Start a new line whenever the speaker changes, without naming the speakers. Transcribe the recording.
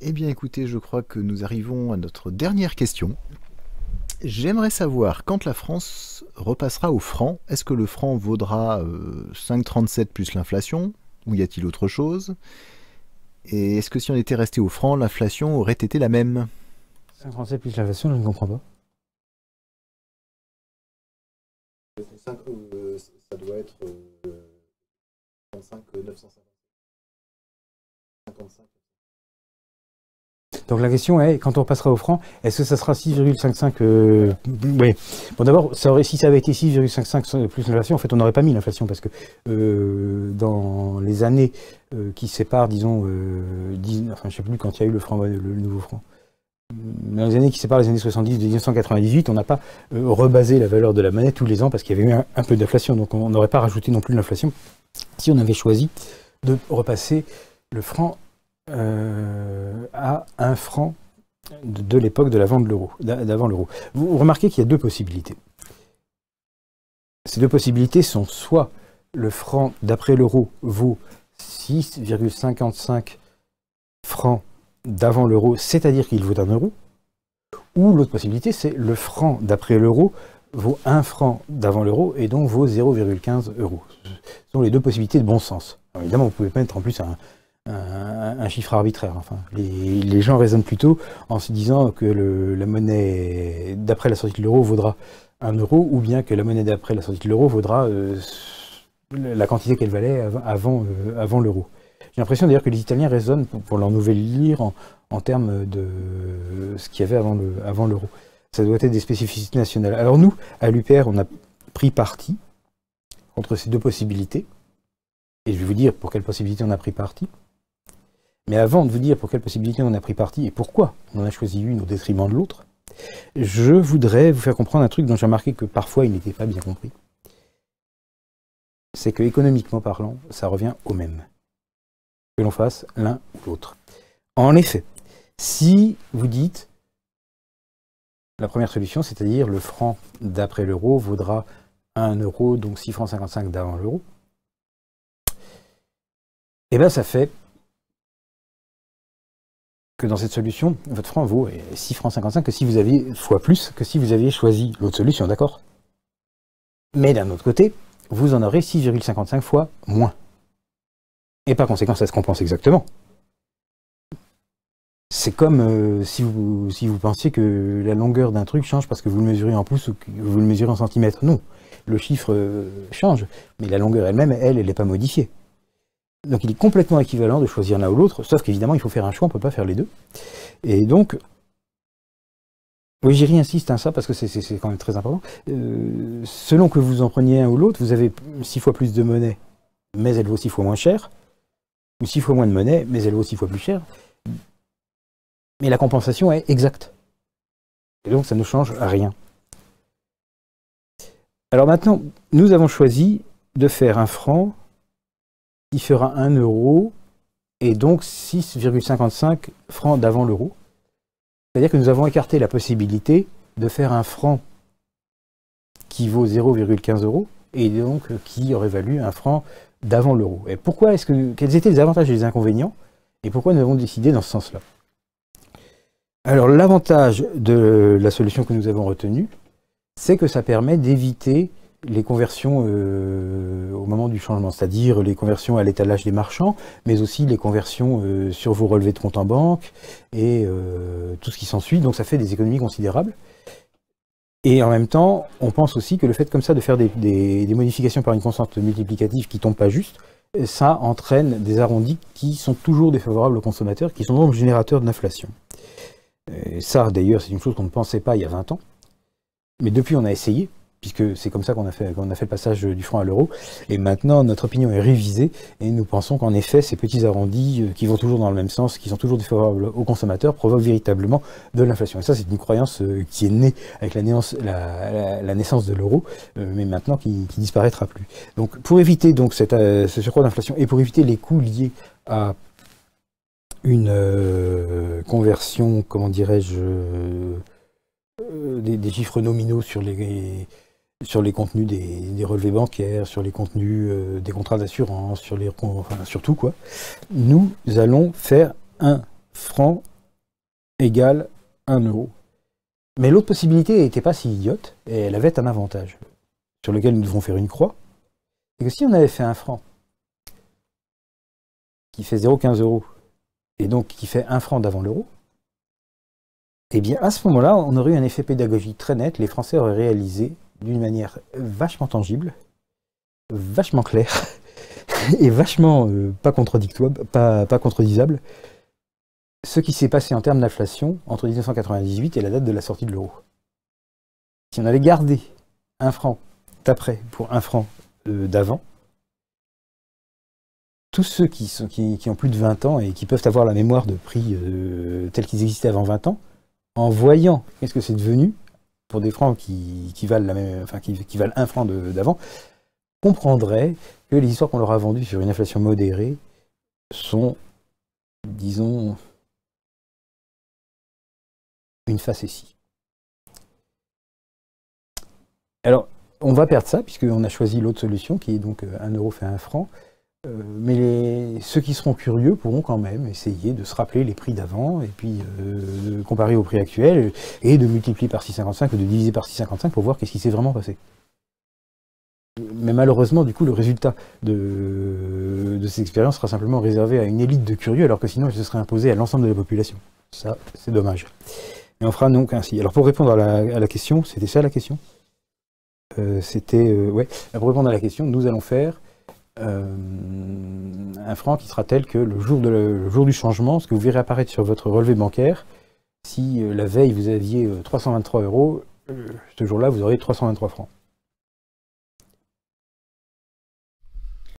Eh bien écoutez, je crois que nous arrivons à notre dernière question. J'aimerais savoir, quand la France repassera au franc, est-ce que le franc vaudra 5,37 euh, plus l'inflation Ou y a-t-il autre chose Et est-ce que si on était resté au franc, l'inflation aurait été la même 5,37 plus l'inflation, je ne comprends pas. ça euh, doit être euh, donc la question est, quand on passera au franc, est-ce que ça sera 6,55 euh, Oui. Bon d'abord, si ça avait été 6,55 plus l'inflation, en fait, on n'aurait pas mis l'inflation parce que euh, dans les années euh, qui séparent, disons, enfin, je ne sais plus quand il y a eu le, franc, le, nouveau franc dans les années qui séparent les années 70 de 1998, on n'a pas rebasé la valeur de la monnaie tous les ans parce qu'il y avait eu un, un peu d'inflation. Donc on n'aurait pas rajouté non plus l'inflation si on avait choisi de repasser le franc euh, à 1 franc de, de l'époque de d'avant l'euro. Vous remarquez qu'il y a deux possibilités. Ces deux possibilités sont soit le franc d'après l'euro vaut 6,55 francs d'avant l'euro, c'est-à-dire qu'il vaut 1 euro, ou l'autre possibilité, c'est le franc d'après l'euro vaut 1 franc d'avant l'euro et donc vaut 0,15 euros. Ce sont les deux possibilités de bon sens. évidemment, vous pouvez pas mettre en plus un, un, chiffre arbitraire. Enfin, les, gens raisonnent plutôt en se disant que la monnaie d'après la sortie de l'euro vaudra un euro, ou bien que la monnaie d'après la sortie de l'euro vaudra euh, la quantité qu'elle valait euh, avant, l'euro. J'ai l'impression d'ailleurs que les Italiens raisonnent, pour, leur nouvelle lire, en, termes de ce qu'il y avait avant l'euro. Ça doit être des spécificités nationales. Alors nous, à l'UPR, on a pris parti entre ces deux possibilités. Et je vais vous dire pour quelle possibilité on a pris parti. Mais avant de vous dire pour quelle possibilité on a pris parti et pourquoi on en a choisi une au détriment de l'autre, je voudrais vous faire comprendre un truc dont j'ai remarqué que parfois il n'était pas bien compris. C'est que économiquement parlant, ça revient au même. Que l'on fasse l'un ou l'autre. En effet, si vous dites la première solution, c'est-à-dire le franc d'après l'euro vaudra 1 euro, donc 6 francs 55 d'avant l'euro, eh bien ça fait que dans cette solution, votre franc vaut 6 francs 55 que si vous aviez fois plus que si vous aviez choisi l'autre solution, d'accord Mais d'un autre côté, vous en aurez 6,55 fois moins. Et par conséquent, ça se compense exactement. C'est comme euh, si, vous, si vous pensiez que la longueur d'un truc change parce que vous le mesurez en pouces ou que vous le mesurez en centimètres. Non, le chiffre euh, change, mais la longueur elle-même, elle, elle n'est pas modifiée. Donc il est complètement équivalent de choisir l'un ou l'autre, sauf qu'évidemment il faut faire un choix, on ne peut pas faire les deux. Et donc, oui, j'y réinsiste à hein, ça parce que c'est quand même très important. Euh, selon que vous en preniez un ou l'autre, vous avez six fois plus de monnaie, mais elle vaut six fois moins cher, ou six fois moins de monnaie, mais elle vaut six fois plus cher. Mais la compensation est exacte. Et donc ça ne change à rien. Alors maintenant, nous avons choisi de faire un franc il fera 1 euro et donc 6,55 francs d'avant l'euro. C'est-à-dire que nous avons écarté la possibilité de faire un franc qui vaut 0,15 euros et donc qui aurait valu un franc d'avant l'euro. Et pourquoi est-ce que quels étaient les avantages et les inconvénients et pourquoi nous avons décidé dans ce sens-là Alors l'avantage de la solution que nous avons retenue, c'est que ça permet d'éviter les conversions euh, au moment du changement, c'est-à-dire les conversions à l'étalage des marchands, mais aussi les conversions euh, sur vos relevés de compte en banque et euh, tout ce qui s'ensuit. Donc ça fait des économies considérables. Et en même temps, on pense aussi que le fait comme ça de faire des, modifications par une constante multiplicative qui ne tombe pas juste, ça entraîne des arrondis qui sont toujours défavorables aux consommateurs, qui sont donc générateurs d'inflation. Ça, d'ailleurs, c'est une chose qu'on ne pensait pas il y a 20 ans. Mais depuis, on a essayé, puisque c'est comme ça qu'on a, fait, a fait le passage du franc à l'euro. Et maintenant, notre opinion est révisée, et nous pensons qu'en effet, ces petits arrondis euh, qui vont toujours dans le même sens, qui sont toujours défavorables aux consommateurs, provoquent véritablement de l'inflation. Et ça, c'est une croyance euh, qui est née avec la naissance, de l'euro, euh, mais maintenant qui, qui, disparaîtra plus. Donc, pour éviter donc cette, ce surcroît d'inflation, et pour éviter les coûts liés à une conversion, comment dirais-je, des, chiffres nominaux sur les sur les contenus des, relevés bancaires, sur les contenus euh, des contrats d'assurance, sur les enfin, sur tout quoi. Nous allons faire un franc égal 1 euro. Mais l'autre possibilité n'était pas si idiote, et elle avait un avantage, sur lequel nous devons faire une croix, c'est que si on avait fait un franc, qui fait 0,15 euros, et donc qui fait un franc d'avant l'euro, eh bien à ce moment-là, on aurait eu un effet pédagogique très net, les Français auraient réalisé d'une manière vachement tangible, vachement claire et vachement euh, pas, pas, pas contredisable ce qui s'est passé en termes d'inflation entre 1998 et la date de la sortie de l'euro. Si on avait gardé un franc d'après pour un franc euh, d'avant, tous ceux qui, qui, ont plus de 20 ans et qui peuvent avoir la mémoire de prix euh, tels qu'ils existaient avant 20 ans, en voyant qu'est-ce que c'est devenu, pour des francs qui, valent la même, enfin, qui, valent un franc d'avant, comprendraient que les histoires qu'on leur a vendues sur une inflation modérée sont, disons, une facétie. Alors, on va perdre ça, puisqu'on a choisi l'autre solution, qui est donc 1 euh, euro fait 1 franc. Euh, mais ceux qui seront curieux pourront quand même essayer de se rappeler les prix d'avant et puis euh, de comparer au prix actuel et de multiplier par 6,55 ou de diviser par 6,55 pour voir qu'est-ce qui s'est vraiment passé. Mais malheureusement, du coup, le résultat de, de ces expériences sera simplement réservé à une élite de curieux, alors que sinon, elle se serait imposé à l'ensemble de la population. Ça, c'est dommage. Et on fera donc ainsi. Alors, pour répondre à la, question, c'était ça la question euh, C'était. ouais. pour répondre à la question, nous allons faire euh, un franc qui sera tel que le jour, de jour, du changement, ce que vous verrez apparaître sur votre relevé bancaire, si euh, la veille vous aviez 323 euh, euros, ce jour-là vous aurez 323 francs.